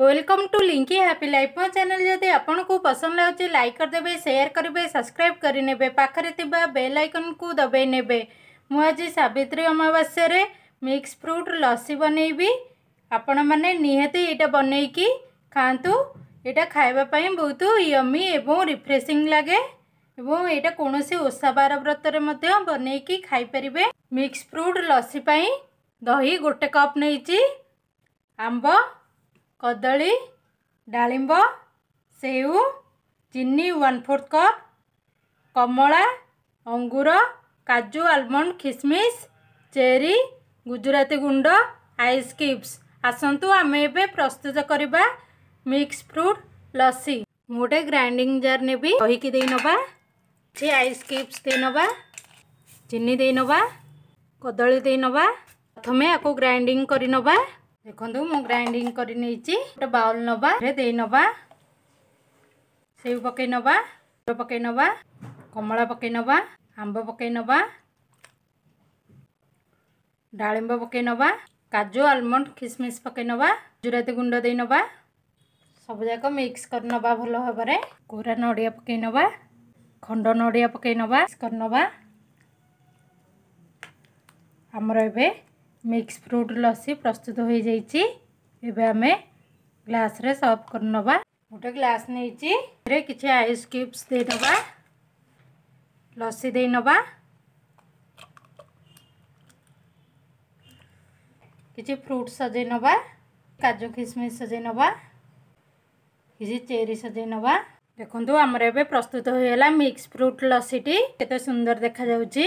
welcome to लिंकी happy life मो चेल जदि आपको पसंद लगे लाइक करदे सेयार करेंगे सब्सक्राइब करे पाखे बेल आइकन को दबे ने मुझे सवित्री अमावास्यार मिक्स फ्रुट लस्सी बनईबी आपण मैंने निहती यहाँ बनईकी खातु यहाँ खावाई बहुत यमी एवं रिफ्रेसींग लगे एवं यहाँ कौन सी ओषा बार व्रतर बनईकी खाईपर मिक्स फ्रुट लस्सी दही गोटे कप नहीं आंब କଦଳୀ ଡାଳିମ୍ବ ସେଉ ଚିନି ୱାନ୍ ଫୋର୍ଥ କପ୍ କମଳା ଅଙ୍ଗୁର କାଜୁ ଆଲମଣ୍ଡ ଖିସମିସ୍ ଚେରି ଗୁଜୁରାତି ଗୁଣ୍ଡ ଆଇସ୍ କ୍ୟୁବ୍ସ ଆସନ୍ତୁ ଆମେ ଏବେ ପ୍ରସ୍ତୁତ କରିବା ମିକ୍ସ ଫ୍ରୁଟ୍ ଲସି ମୁଁ ଗୋଟେ ଗ୍ରାଇଣ୍ଡିଙ୍ଗ ଜାର୍ ନେବି ଦହିକି ଦେଇନେବା କିଛି ଆଇସ୍ କ୍ୟୁବ୍ସ ଦେଇନେବା ଚିନି ଦେଇନେବା କଦଳୀ ଦେଇନେବା ପ୍ରଥମେ ଆକୁ ଗ୍ରାଇଣ୍ଡିଙ୍ଗ କରିନେବା ଦେଖନ୍ତୁ ମୁଁ ଗ୍ରାଇଣ୍ଡିଙ୍ଗ କରି ନେଇଛି ଗୋଟେ ବାଉଲ ନବା ଦେଇ ନବା ସେଉ ପକେଇ ନବା ପକେଇ ନବା କମଳା ପକେଇ ନବା ଆମ୍ବ ପକେଇ ନବା ଡାଳିମ୍ବ ପକେଇ ନବା କାଜୁ ଆଲମଣ୍ଡ ଖିସମିସ୍ ପକେଇ ନବା ଜୁରାତି ଗୁଣ୍ଡ ଦେଇ ନବା ସବୁଯାକ ମିକ୍ସ କରି ନବା ଭଲ ଭାବରେ କୋରା ନଡ଼ିଆ ପକେଇ ନବା ଖଣ୍ଡ ନଡ଼ିଆ ପକେଇ ନବା ମିକ୍ସ କରି ନବା ଆମର ଏବେ ମିକ୍ସ ଫ୍ରୁଟ୍ ଲସି ପ୍ରସ୍ତୁତ ହୋଇଯାଇଛି ଏବେ ଆମେ ଗ୍ଲାସ୍ରେ ସର୍ଭ କରିନେବା ଗୋଟେ ଗ୍ଲାସ୍ ନେଇଛି ଏଥିରେ କିଛି ଆଇସ୍ କ୍ୟୁବ୍ସ ଦେଇନେବା ଲସି ଦେଇନେବା କିଛି ଫ୍ରୁଟ୍ ସଜେଇ ନେବା କାଜୁ କିସମିସ୍ ସଜେଇ ନେବା କିଛି ଚେରି ସଜେଇ ନେବା ଦେଖନ୍ତୁ ଆମର ଏବେ ପ୍ରସ୍ତୁତ ହୋଇଗଲା ମିକ୍ସ ଫ୍ରୁଟ୍ ଲସିଟି କେତେ ସୁନ୍ଦର ଦେଖାଯାଉଛି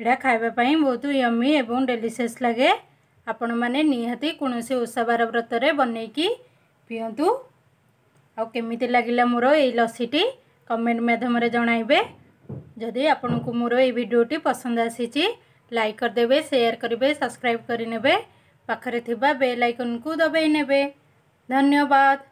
ଏଇଟା ଖାଇବା ପାଇଁ ବହୁତ ୟମି ଏବଂ ଡେଲିସିୟସ୍ ଲାଗେ ଆପଣମାନେ ନିହାତି କୌଣସି ଓଷାବାର ବ୍ରତରେ ବନେଇକି ପିଅନ୍ତୁ ଆଉ କେମିତି ଲାଗିଲା ମୋର ଏଇ ଲସିଟି କମେଣ୍ଟ ମାଧ୍ୟମରେ ଜଣାଇବେ ଯଦି ଆପଣଙ୍କୁ ମୋର ଏଇ ଭିଡ଼ିଓଟି ପସନ୍ଦ ଆସିଛି ଲାଇକ୍ କରିଦେବେ ସେୟାର କରିବେ ସବସ୍କ୍ରାଇବ୍ କରିନେବେ ପାଖରେ ଥିବା ବେଲ୍ ଆଇକନ୍କୁ ଦବାଇ ନେବେ ଧନ୍ୟବାଦ